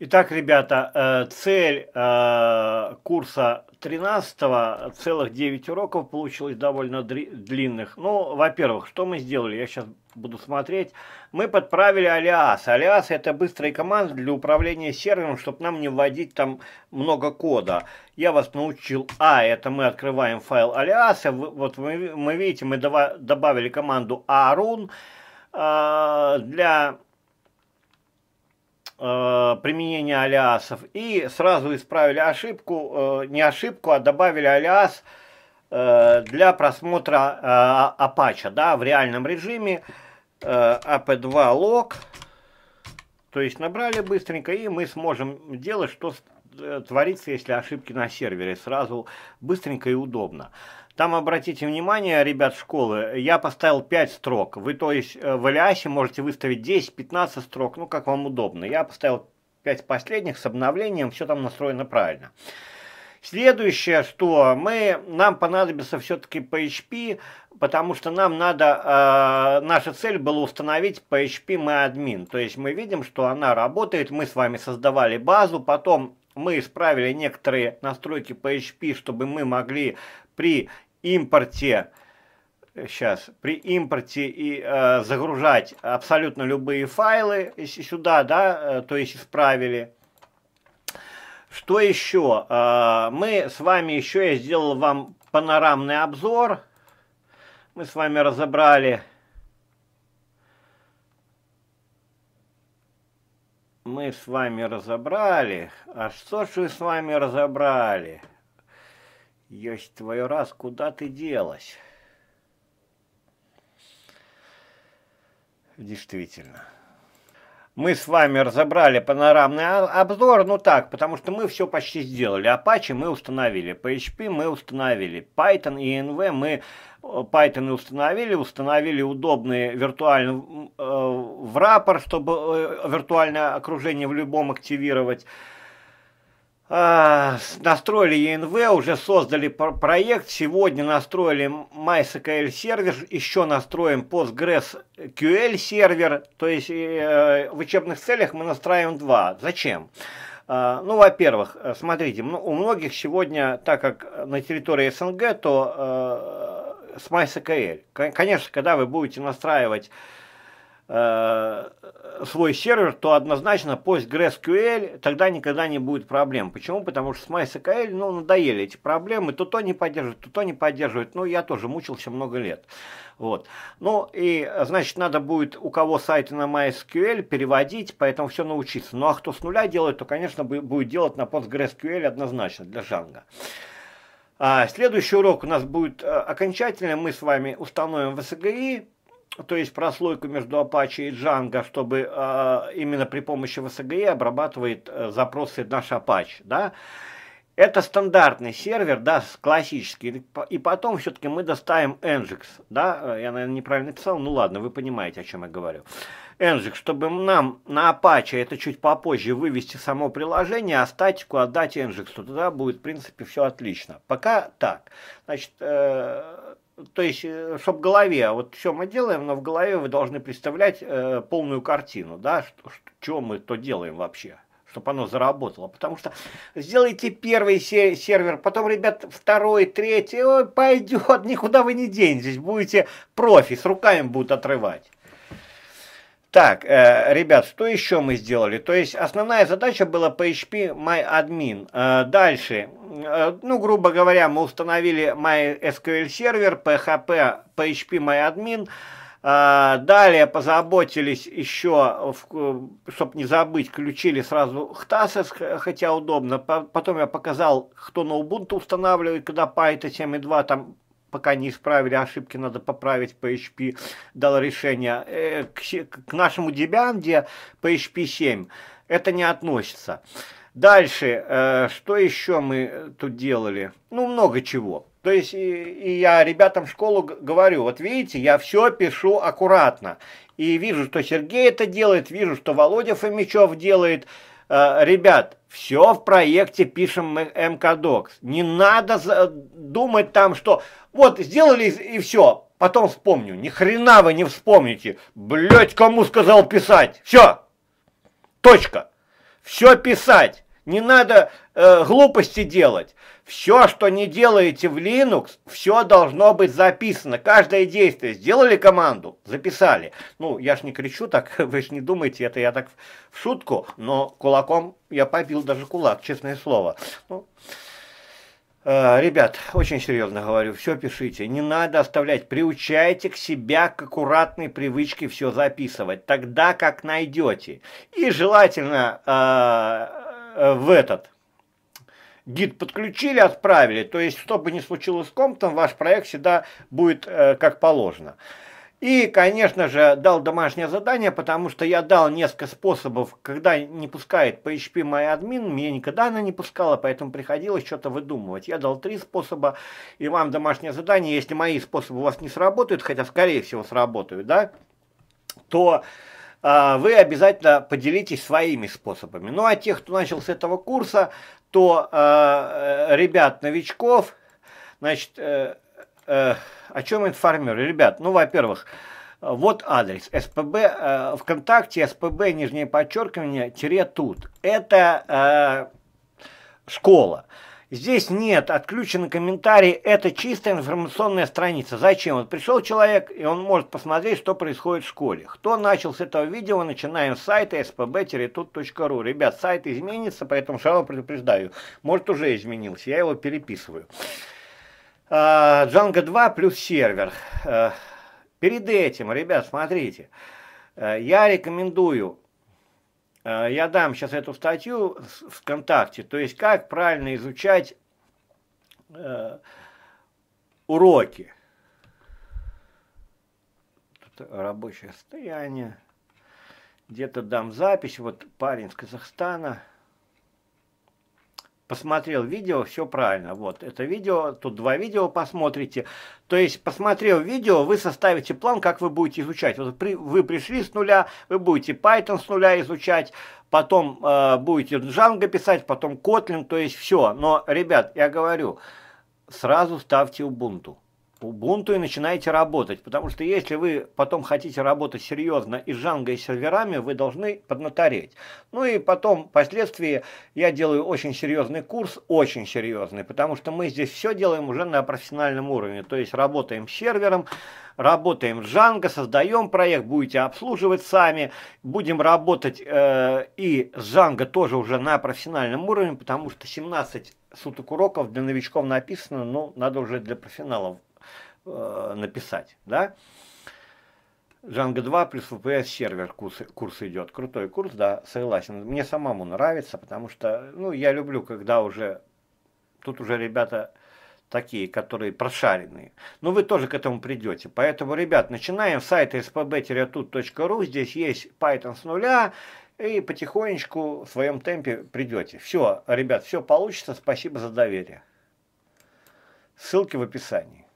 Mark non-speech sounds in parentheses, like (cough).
Итак, ребята, э, цель э, курса 13 целых 9 уроков получилось довольно длинных. Ну, во-первых, что мы сделали? Я сейчас буду смотреть. Мы подправили алиас. Алиас это быстрая команда для управления сервером, чтобы нам не вводить там много кода. Я вас научил А, это мы открываем файл алиаса. Вот мы, мы видите, мы добавили команду arun э, для э, применения алиасов и сразу исправили ошибку, э, не ошибку, а добавили алиас э, для просмотра э, а, Apache да, в реальном режиме э, AP2 log. То есть набрали быстренько и мы сможем делать, что Э, творится, если ошибки на сервере, сразу быстренько и удобно. Там обратите внимание, ребят, школы, я поставил 5 строк. Вы, то есть, э, в Алиасе можете выставить 10-15 строк, ну, как вам удобно. Я поставил 5 последних с обновлением, все там настроено правильно. Следующее, что мы, нам понадобится все-таки PHP, потому что нам надо, э, наша цель была установить PHP MyAdmin. То есть мы видим, что она работает, мы с вами создавали базу, потом мы исправили некоторые настройки PHP, чтобы мы могли при импорте сейчас э, при импорте и э, загружать абсолютно любые файлы сюда, да, э, то есть исправили. Что еще? Э, мы с вами еще я сделал вам панорамный обзор. Мы с вами разобрали мы с вами разобрали. А что же вы с вами разобрали? Есть твой раз, куда ты делась? Действительно мы с вами разобрали панорамный а, обзор, ну так, потому что мы все почти сделали. Apache мы установили, PHP мы установили, Python и e NV мы э, Python установили, установили удобный виртуальный э, в рапор, чтобы э, виртуальное окружение в любом активировать. А, настроили ЕНВ, уже создали проект. Сегодня настроили MySQL сервер, еще настроим Postgres QL сервер. То есть э, в учебных целях мы настраиваем два. Зачем? А, ну, во-первых, смотрите, ну, у многих сегодня, так как на территории СНГ, то э, с MySQL. Конечно, когда вы будете настраивать Э, свой сервер, то однозначно PostgreSQL тогда никогда не будет проблем. Почему? Потому что с MySQL ну, надоели эти проблемы, то то не поддерживает, то то не поддерживает. Ну, я тоже мучился много лет. Вот. Ну, и, значит, надо будет у кого сайты на MySQL переводить, поэтому все научиться. Ну, а кто с нуля делает, то, конечно, будет делать на PostgreSQL однозначно для жанга. А следующий урок у нас будет э, окончательный. Мы с вами установим в VSGI, то есть прослойку между Apache и Django, чтобы а, именно при помощи VSGE обрабатывает э, запросы наш Apache, да, это стандартный сервер, да, классический. И потом все-таки мы доставим Nginx, да, э, я, наверное, неправильно писал, ну ладно, вы понимаете, о чем я говорю. Nginx, чтобы нам на Apache, это чуть попозже, вывести само приложение, а статику отдать Nginx, то тогда будет, в принципе, все отлично. Пока так. Значит, э то есть, э, чтобы в голове, а вот все мы делаем, но в голове вы должны представлять э, полную картину, да, что, что, что мы то делаем вообще, чтобы оно заработало. Потому что сделайте первый се сервер, потом, ребят, второй, третий, ой, пойдет, никуда вы не денетесь, будете профи, с руками будут отрывать. Так, э, ребят, что еще мы сделали? То есть основная задача была PHP MyAdmin. Э, дальше, э, ну, грубо говоря, мы установили MySQL сервер, PHP, PHP MyAdmin. Э, далее позаботились еще, э, чтобы не забыть, включили сразу HTAS, хотя удобно. Потом я показал, кто на Ubuntu устанавливает, когда Python 7.2, там пока не исправили ошибки, надо поправить PHP, дал решение. Э, к, нашему Debian PHP 7 это не относится. Дальше, э, что еще мы тут делали? Ну, много чего. То есть, и, и я ребятам в школу говорю, вот видите, я все пишу аккуратно. И вижу, что Сергей это делает, вижу, что Володя Фомичев делает, Э, ребят, все в проекте пишем МКДокс. Не надо думать там, что вот сделали и все, потом вспомню. Ни хрена вы не вспомните. Блять, кому сказал писать? Все. Точка. Все писать. Не надо э, глупости делать. Все, что не делаете в Linux, все должно быть записано. Каждое действие. Сделали команду, записали. Ну, я ж не кричу так, (laughs) вы ж не думаете, это я так в шутку, но кулаком я побил даже кулак, честное слово. Ну, э, ребят, очень серьезно говорю, все пишите. Не надо оставлять. Приучайте к себя к аккуратной привычке все записывать. Тогда как найдете. И желательно... Э, Э, в этот гид подключили, отправили. То есть, что бы ни случилось с комптом, ваш проект всегда будет э, как положено. И, конечно же, дал домашнее задание, потому что я дал несколько способов, когда не пускает PHP мой админ, меня никогда она не пускала, поэтому приходилось что-то выдумывать. Я дал три способа, и вам домашнее задание, если мои способы у вас не сработают, хотя, скорее всего, сработают, да, то... А, вы обязательно поделитесь своими способами. Ну а тех, кто начал с этого курса, то а, э, ребят, новичков, значит, э, э, о чем информирую? Ребят, ну, во-первых, вот адрес спб э, вконтакте спб нижнее подчеркивание тире тут это э, школа Здесь нет, отключены комментарии, это чистая информационная страница. Зачем? Вот пришел человек, и он может посмотреть, что происходит в школе. Кто начал с этого видео, начинаем с сайта spb-tut.ru. Ребят, сайт изменится, поэтому сразу предупреждаю, может уже изменился, я его переписываю. А, Django 2 плюс сервер. А, перед этим, ребят, смотрите, а, я рекомендую Э, я дам сейчас эту статью в ВКонтакте, то есть как правильно изучать э, уроки. Тут рабочее состояние. Где-то дам запись. Вот парень из Казахстана посмотрел видео, все правильно. Вот это видео, тут два видео посмотрите. То есть, посмотрев видео, вы составите план, как вы будете изучать. Вот при, вы пришли с нуля, вы будете Python с нуля изучать, потом э, будете Django писать, потом Kotlin, то есть все. Но, ребят, я говорю, сразу ставьте Ubuntu по Ubuntu и начинаете работать. Потому что если вы потом хотите работать серьезно и с Django, и с серверами, вы должны поднатореть. Ну и потом, впоследствии, я делаю очень серьезный курс, очень серьезный, потому что мы здесь все делаем уже на профессиональном уровне. То есть работаем с сервером, работаем с Django, создаем проект, будете обслуживать сами, будем работать э, и с Django тоже уже на профессиональном уровне, потому что 17 суток уроков для новичков написано, но ну, надо уже для профессионалов э, написать, да. Django 2 плюс VPS сервер курс, курс идет. Крутой курс, да, согласен. Мне самому нравится, потому что, ну, я люблю, когда уже, тут уже ребята такие, которые прошаренные. Но вы тоже к этому придете. Поэтому, ребят, начинаем с сайта spb-tut.ru. Здесь есть Python с нуля. И потихонечку в своем темпе придете. Все, ребят, все получится. Спасибо за доверие. Ссылки в описании.